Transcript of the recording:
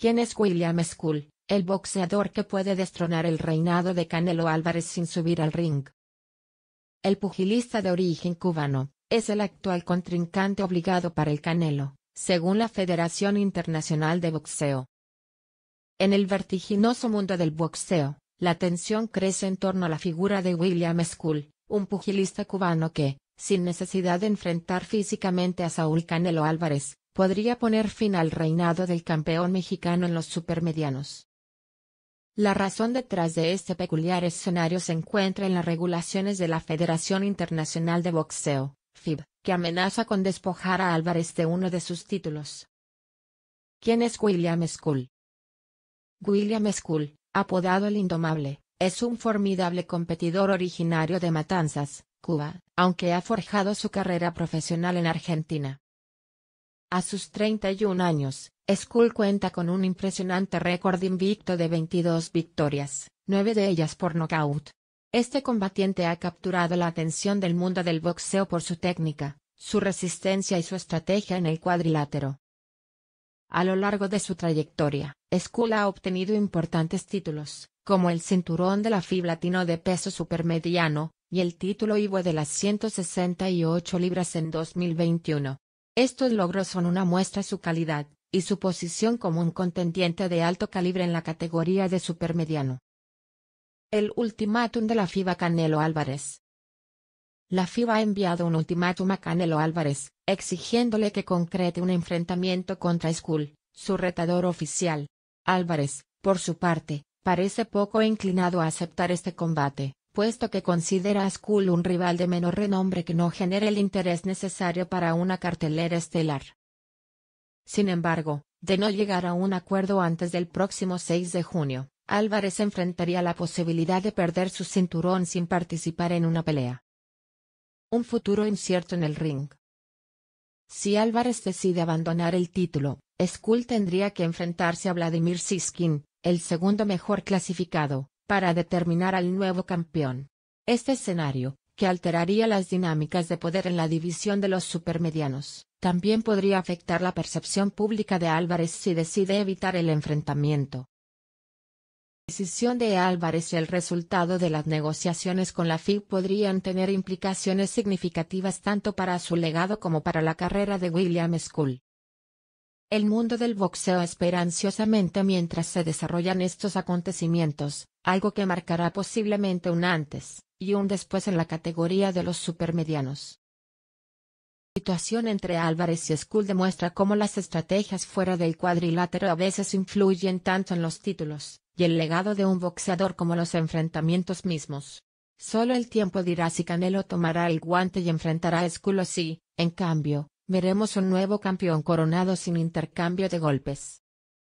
¿Quién es William Skull, el boxeador que puede destronar el reinado de Canelo Álvarez sin subir al ring? El pugilista de origen cubano, es el actual contrincante obligado para el Canelo, según la Federación Internacional de Boxeo. En el vertiginoso mundo del boxeo, la tensión crece en torno a la figura de William Skull, un pugilista cubano que, sin necesidad de enfrentar físicamente a Saúl Canelo Álvarez, podría poner fin al reinado del campeón mexicano en los supermedianos. La razón detrás de este peculiar escenario se encuentra en las regulaciones de la Federación Internacional de Boxeo, FIB, que amenaza con despojar a Álvarez de uno de sus títulos. ¿Quién es William School? William School, apodado el Indomable, es un formidable competidor originario de Matanzas, Cuba, aunque ha forjado su carrera profesional en Argentina. A sus 31 años, Skull cuenta con un impresionante récord invicto de 22 victorias, 9 de ellas por nocaut. Este combatiente ha capturado la atención del mundo del boxeo por su técnica, su resistencia y su estrategia en el cuadrilátero. A lo largo de su trayectoria, Skull ha obtenido importantes títulos, como el cinturón de la FIB latino de peso supermediano, y el título IBO de las 168 libras en 2021. Estos logros son una muestra de su calidad, y su posición como un contendiente de alto calibre en la categoría de supermediano. El ultimátum de la FIBA Canelo Álvarez. La FIBA ha enviado un ultimátum a Canelo Álvarez, exigiéndole que concrete un enfrentamiento contra Skull, su retador oficial. Álvarez, por su parte, parece poco inclinado a aceptar este combate puesto que considera a Skull un rival de menor renombre que no genera el interés necesario para una cartelera estelar. Sin embargo, de no llegar a un acuerdo antes del próximo 6 de junio, Álvarez enfrentaría la posibilidad de perder su cinturón sin participar en una pelea. Un futuro incierto en el ring. Si Álvarez decide abandonar el título, Skull tendría que enfrentarse a Vladimir Siskin, el segundo mejor clasificado, para determinar al nuevo campeón. Este escenario, que alteraría las dinámicas de poder en la división de los supermedianos, también podría afectar la percepción pública de Álvarez si decide evitar el enfrentamiento. La decisión de Álvarez y el resultado de las negociaciones con la FIB podrían tener implicaciones significativas tanto para su legado como para la carrera de William School. El mundo del boxeo espera ansiosamente mientras se desarrollan estos acontecimientos, algo que marcará posiblemente un antes y un después en la categoría de los supermedianos. La situación entre Álvarez y Skull demuestra cómo las estrategias fuera del cuadrilátero a veces influyen tanto en los títulos y el legado de un boxeador como los enfrentamientos mismos. Solo el tiempo dirá si Canelo tomará el guante y enfrentará a Skull o si, en cambio, veremos un nuevo campeón coronado sin intercambio de golpes.